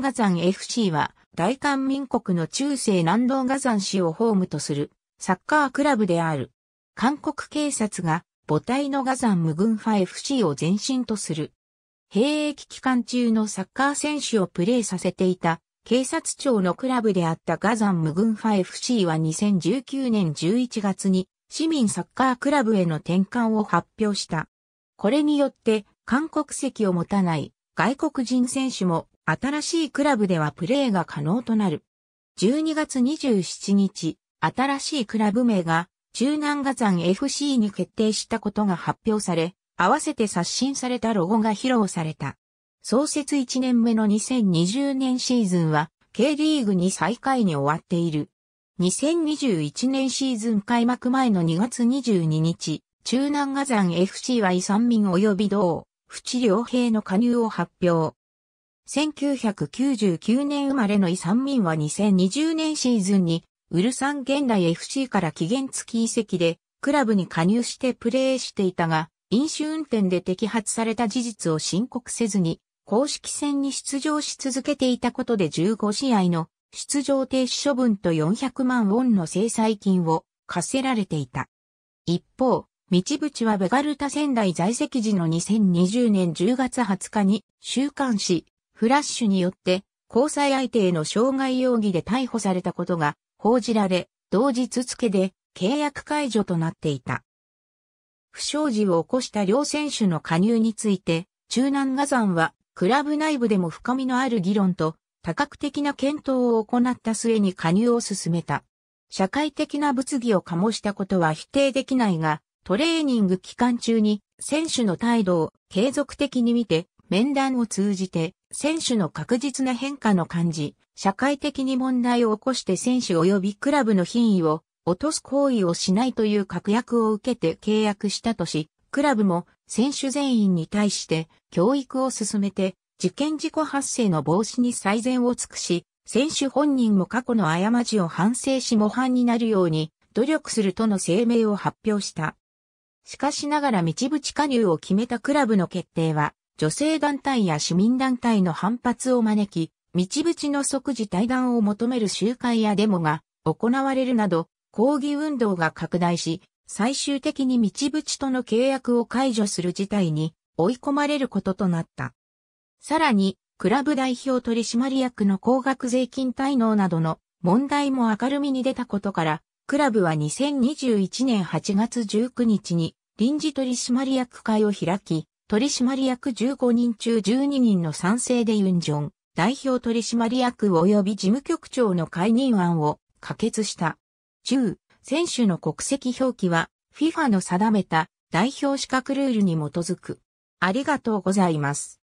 ガザン FC は、大韓民国の中世南道ガザン市をホームとするサッカークラブである。韓国警察が母体のガザン無軍派 FC を前身とする。兵役期間中のサッカー選手をプレーさせていた警察庁のクラブであったガザン無軍派 FC は2019年11月に市民サッカークラブへの転換を発表した。これによって韓国籍を持たない外国人選手も新しいクラブではプレーが可能となる。12月27日、新しいクラブ名が中南ガザン FC に決定したことが発表され、合わせて刷新されたロゴが披露された。創設1年目の2020年シーズンは、K リーグに最下位に終わっている。2021年シーズン開幕前の2月22日、中南ガザン FC は遺産民及び同、淵良平の加入を発表。1999年生まれの遺産民は2020年シーズンに、ウルサン現代 FC から期限付き移籍で、クラブに加入してプレーしていたが、飲酒運転で摘発された事実を申告せずに、公式戦に出場し続けていたことで15試合の出場停止処分と400万ウォンの制裁金を課せられていた。一方、道淵はベガルタ仙台在籍時の2020年10月20日に週刊誌フラッシュによって交際相手への傷害容疑で逮捕されたことが報じられ、同日付で契約解除となっていた。不祥事を起こした両選手の加入について、中南画山はクラブ内部でも深みのある議論と多角的な検討を行った末に加入を進めた。社会的な物議を醸したことは否定できないが、トレーニング期間中に選手の態度を継続的に見て面談を通じて、選手の確実な変化の感じ、社会的に問題を起こして選手及びクラブの品位を落とす行為をしないという確約を受けて契約したとし、クラブも選手全員に対して教育を進めて、事件事故発生の防止に最善を尽くし、選手本人も過去の過ちを反省し模範になるように努力するとの声明を発表した。しかしながら道淵加入を決めたクラブの決定は、女性団体や市民団体の反発を招き、道淵の即時対談を求める集会やデモが行われるなど、抗議運動が拡大し、最終的に道淵との契約を解除する事態に追い込まれることとなった。さらに、クラブ代表取締役の高額税金滞納などの問題も明るみに出たことから、クラブは2021年8月19日に臨時取締役会を開き、取締役15人中12人の賛成でユンジョン、代表取締役及び事務局長の解任案を可決した。中、選手の国籍表記は FIFA の定めた代表資格ルールに基づく。ありがとうございます。